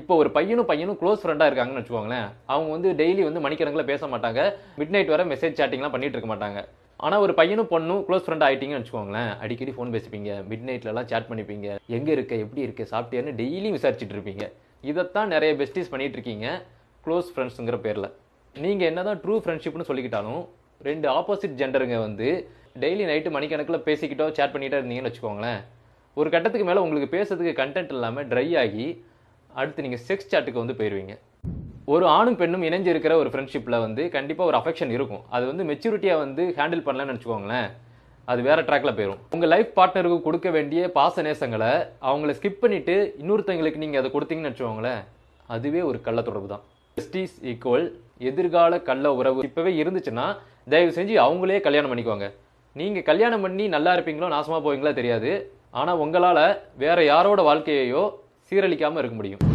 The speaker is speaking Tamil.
இப்போ ஒரு பையனும் பையனும் க்ளோஸ் ஃப்ரெண்டாக இருக்காங்கன்னு வச்சுக்கோங்களேன் அவங்க வந்து டெய்லி வந்து மணிக்கணக்கில் பேச மாட்டாங்க மிட் நைட் வர மெசேஜ் சேட்டிங்லாம் பண்ணிட்டு இருக்க மாட்டாங்க ஆனால் ஒரு பையனும் பொண்ணும் க்ளோஸ் ஃப்ரெண்ட் ஆகிட்டீங்கன்னு வச்சுக்கோங்களேன் அடிக்கடி ஃபோன் பேசிப்பீங்க மிட் நைட்லலாம் சேட் பண்ணிப்பீங்க எங்கே இருக்க எப்படி இருக்கு சாப்பிட்டியான்னு டெய்லியும் விசாரிச்சுட்டு இருப்பீங்க இதைத்தான் நிறைய பெஸ்டிஸ் பண்ணிகிட்டு இருக்கீங்க க்ளோஸ் ஃப்ரெண்ட்ஸுங்கிற பேரில் நீங்கள் என்ன தான் ட்ரூ ஃப்ரெண்ட்ஷிப்னு சொல்லிக்கிட்டாலும் ரெண்டு ஆப்போசிட் ஜெண்டருங்க வந்து டெய்லி நைட்டு மணிக்கணக்கில் பேசிக்கிட்டோ சேட் பண்ணிகிட்டே இருந்தீங்கன்னு வச்சுக்கோங்களேன் ஒரு கட்டத்துக்கு மேலே உங்களுக்கு பேசுறதுக்கு கண்டென்ட் இல்லாமல் ட்ரை ஆகி அடுத்து நீங்கள் செக்ஸ் சாட்டுக்கு வந்து போயிடுவீங்க ஒரு ஆணும் பெண்ணும் இணைஞ்சு இருக்கிற ஒரு ஃப்ரெண்ட்ஷிப்பில் வந்து கண்டிப்பாக ஒரு அஃபெக்ஷன் இருக்கும் அது வந்து மெச்சூரிட்டியாக வந்து ஹேண்டில் பண்ணலன்னு நினச்சிக்கோங்களேன் அது வேற ட்ராக்ல போயிடும் உங்கள் லைஃப் பார்ட்னருக்கு கொடுக்க வேண்டிய பாச நேசங்களை அவங்கள ஸ்கிப் பண்ணிட்டு இன்னொருத்தவங்களுக்கு நீங்கள் அதை கொடுத்தீங்கன்னு வச்சுக்கோங்களேன் அதுவே ஒரு கள்ள தொடர்பு தான் ஜஸ்டிஸ் ஈக்குவல் எதிர்கால கள்ள உறவு இப்போவே இருந்துச்சுன்னா தயவு செஞ்சு அவங்களே கல்யாணம் பண்ணிக்கோங்க நீங்கள் கல்யாணம் பண்ணி நல்லா இருப்பீங்களோ நாசமாக போவீங்களோ தெரியாது ஆனால் உங்களால் வேற யாரோட வாழ்க்கையையோ சீரழிக்காமல் இருக்க முடியும்